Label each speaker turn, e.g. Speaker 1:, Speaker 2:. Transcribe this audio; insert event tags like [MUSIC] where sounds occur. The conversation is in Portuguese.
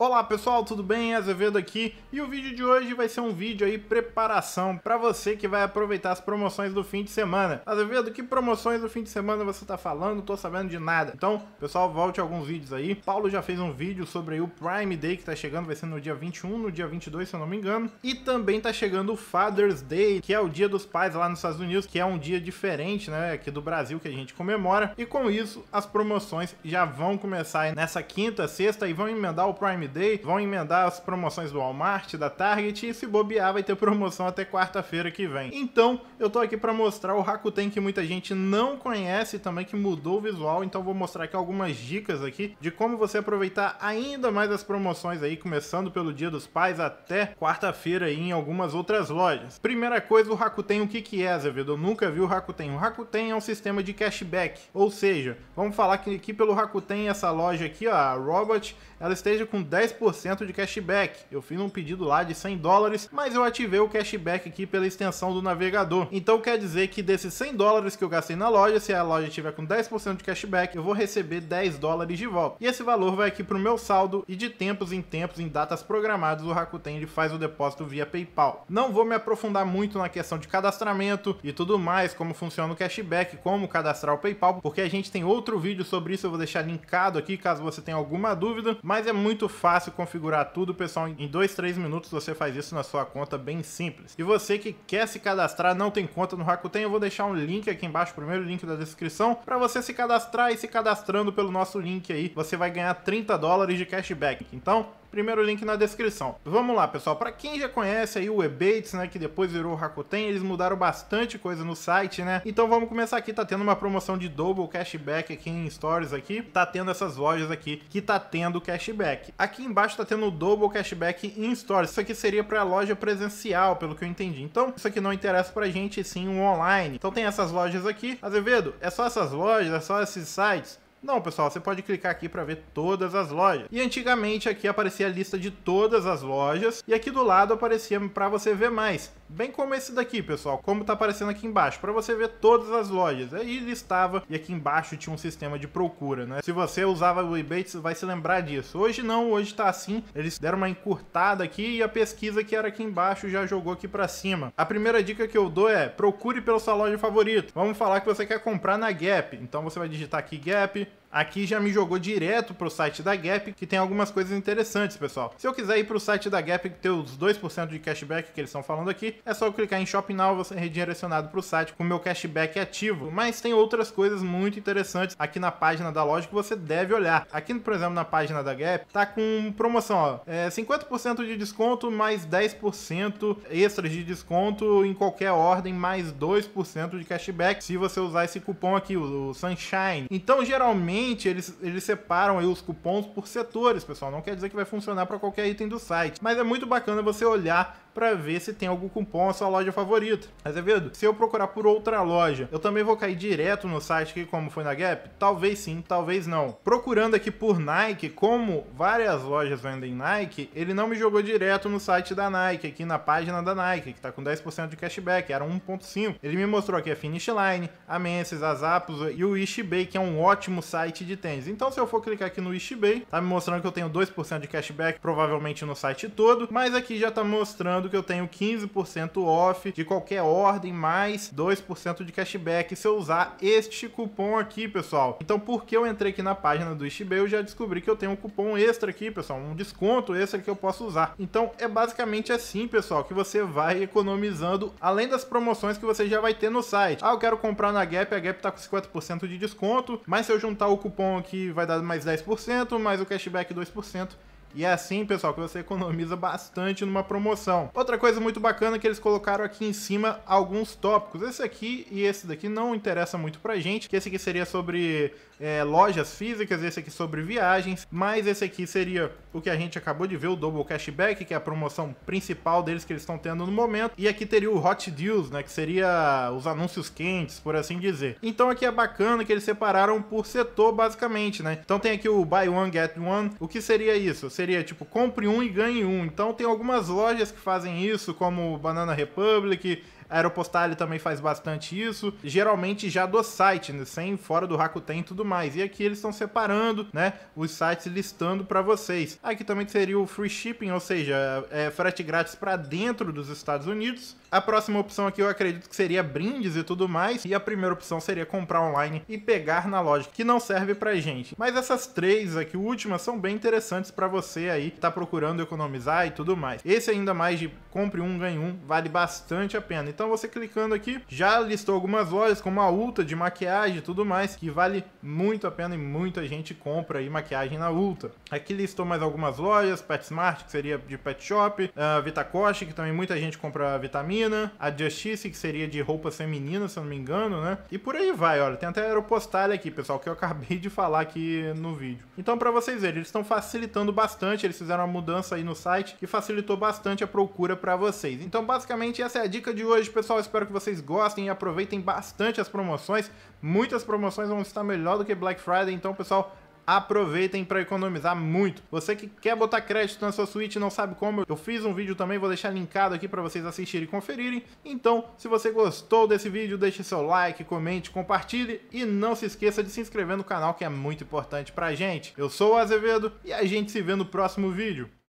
Speaker 1: Olá pessoal, tudo bem? Azevedo é aqui e o vídeo de hoje vai ser um vídeo aí preparação para você que vai aproveitar as promoções do fim de semana. Azevedo, que promoções do fim de semana você tá falando? Não tô sabendo de nada. Então, pessoal, volte alguns vídeos aí. Paulo já fez um vídeo sobre o Prime Day que tá chegando, vai ser no dia 21, no dia 22, se eu não me engano. E também tá chegando o Father's Day, que é o dia dos pais lá nos Estados Unidos, que é um dia diferente, né, aqui do Brasil que a gente comemora. E com isso, as promoções já vão começar nessa quinta, sexta e vão emendar o Prime Day, vão emendar as promoções do Walmart, da Target e se bobear vai ter promoção até quarta-feira que vem. Então, eu tô aqui para mostrar o Rakuten que muita gente não conhece também, que mudou o visual, então vou mostrar aqui algumas dicas aqui de como você aproveitar ainda mais as promoções aí, começando pelo Dia dos Pais até quarta-feira e em algumas outras lojas. Primeira coisa, o Rakuten, o que que é, Azevedo? Eu nunca vi o Rakuten. O Rakuten é um sistema de cashback, ou seja, vamos falar que aqui pelo Rakuten, essa loja aqui, ó, a Robot, ela esteja com 10 10% de cashback. Eu fiz um pedido lá de 100 dólares, mas eu ativei o cashback aqui pela extensão do navegador. Então quer dizer que desses 100 dólares que eu gastei na loja, se a loja tiver com 10% de cashback, eu vou receber 10 dólares de volta. E esse valor vai aqui pro meu saldo e de tempos em tempos, em datas programadas, o Rakuten ele faz o depósito via PayPal. Não vou me aprofundar muito na questão de cadastramento e tudo mais, como funciona o cashback, como cadastrar o PayPal, porque a gente tem outro vídeo sobre isso, eu vou deixar linkado aqui caso você tenha alguma dúvida, mas é muito fácil fácil configurar tudo, pessoal. Em 2, 3 minutos você faz isso na sua conta, bem simples. E você que quer se cadastrar, não tem conta no Rakuten, eu vou deixar um link aqui embaixo, primeiro link da descrição, para você se cadastrar e se cadastrando pelo nosso link aí, você vai ganhar 30 dólares de cashback. Então, Primeiro link na descrição. Vamos lá, pessoal. Para quem já conhece aí o Ebates, né, que depois virou Rakuten, eles mudaram bastante coisa no site, né? Então vamos começar aqui, tá tendo uma promoção de double cashback aqui em Stories aqui, tá tendo essas lojas aqui que tá tendo cashback. Aqui embaixo tá tendo double cashback em Stories. Isso aqui seria para loja presencial, pelo que eu entendi. Então, isso aqui não interessa pra gente, sim, o online. Então tem essas lojas aqui. Azevedo, é só essas lojas, é só esses sites? Não, pessoal, você pode clicar aqui para ver todas as lojas. E antigamente aqui aparecia a lista de todas as lojas e aqui do lado aparecia para você ver mais. Bem como esse daqui, pessoal, como tá aparecendo aqui embaixo, para você ver todas as lojas. Aí listava e aqui embaixo tinha um sistema de procura, né? Se você usava o eBay, você vai se lembrar disso. Hoje não, hoje tá assim. Eles deram uma encurtada aqui e a pesquisa que era aqui embaixo já jogou aqui para cima. A primeira dica que eu dou é: procure pela sua loja favorita. Vamos falar que você quer comprar na Gap. Então você vai digitar aqui Gap, Aqui já me jogou direto pro site da Gap, que tem algumas coisas interessantes, pessoal. Se eu quiser ir pro site da Gap e ter os 2% de cashback que eles estão falando aqui, é só eu clicar em Shopping Now, vou ser é redirecionado pro site com meu cashback ativo. Mas tem outras coisas muito interessantes aqui na página da loja que você deve olhar. Aqui, por exemplo, na página da Gap, tá com promoção, ó, é 50% de desconto mais 10% extras de desconto em qualquer ordem, mais 2% de cashback se você usar esse cupom aqui, o Sunshine. Então, geralmente eles, eles separam aí os cupons por setores, pessoal. Não quer dizer que vai funcionar para qualquer item do site, mas é muito bacana você olhar para ver se tem algum cupom na sua loja favorita. Azevedo, é se eu procurar por outra loja, eu também vou cair direto no site aqui como foi na Gap? Talvez sim, talvez não. Procurando aqui por Nike, como várias lojas vendem Nike, ele não me jogou direto no site da Nike, aqui na página da Nike, que tá com 10% de cashback, era 1.5. Ele me mostrou aqui a Finish Line, a Menses, a Zappos e o Ishibay, que é um ótimo site de tênis. Então se eu for clicar aqui no Ishibay, tá me mostrando que eu tenho 2% de cashback, provavelmente no site todo, mas aqui já tá mostrando lembrando que eu tenho 15% off de qualquer ordem, mais 2% de cashback se eu usar este cupom aqui, pessoal. Então, porque eu entrei aqui na página do Ishibay, eu já descobri que eu tenho um cupom extra aqui, pessoal, um desconto extra que eu posso usar. Então, é basicamente assim, pessoal, que você vai economizando, além das promoções que você já vai ter no site. Ah, eu quero comprar na Gap, a Gap tá com 50% de desconto, mas se eu juntar o cupom aqui vai dar mais 10%, mais o cashback 2%. E é assim, pessoal, que você economiza bastante numa promoção. Outra coisa muito bacana é que eles colocaram aqui em cima alguns tópicos. Esse aqui e esse daqui não interessa muito pra gente, que esse aqui seria sobre é, lojas físicas, esse aqui sobre viagens, mas esse aqui seria o que a gente acabou de ver, o Double Cashback, que é a promoção principal deles que eles estão tendo no momento. E aqui teria o Hot Deals, né, que seria os anúncios quentes, por assim dizer. Então aqui é bacana que eles separaram por setor, basicamente, né? Então tem aqui o Buy One, Get One. O que seria isso? Seria, tipo, compre um e ganhe um. Então tem algumas lojas que fazem isso, como Banana Republic, a Aeropostale também faz bastante isso, geralmente já do site, né? sem fora do Rakuten e tudo mais. E aqui eles estão separando, né, os sites listando para vocês. Aqui também seria o free shipping, ou seja, é frete grátis para dentro dos Estados Unidos. A próxima opção aqui eu acredito que seria brindes e tudo mais, e a primeira opção seria comprar online e pegar na loja, que não serve pra gente. Mas essas três aqui últimas são bem interessantes para você aí tá procurando economizar e tudo mais. Esse ainda mais de compre um ganhe um vale bastante a pena. Então você clicando aqui, já listou algumas lojas como a Ulta de maquiagem e tudo mais, que vale muito a pena e muita gente compra aí maquiagem na Ulta. Aqui listou mais algumas lojas, PetSmart, que seria de pet shop, a Vitacoste, que também muita gente compra vitamina, a Justice, que seria de roupas femininas, se eu não me engano, né? E por aí vai, olha, tem até Aeropostale aqui, pessoal, que eu [LAUGHS] acabei de falar aqui no vídeo. Então, para vocês verem, eles estão facilitando bastante, eles fizeram uma mudança aí no site que facilitou bastante a procura para vocês. Então, basicamente, essa é a dica de hoje hoje, pessoal. Espero que vocês gostem e aproveitem bastante as promoções. Muitas promoções vão estar melhor do que Black Friday, então, pessoal, aproveitem para economizar muito. Você que quer botar crédito na sua Switch e não sabe como, eu fiz um vídeo também, vou deixar linkado aqui para vocês assistirem e conferirem. Então, se você gostou desse vídeo, deixe seu like, comente, compartilhe e não se esqueça de se inscrever no canal que é muito importante pra gente. Eu sou o Azevedo e a gente se vê no próximo vídeo.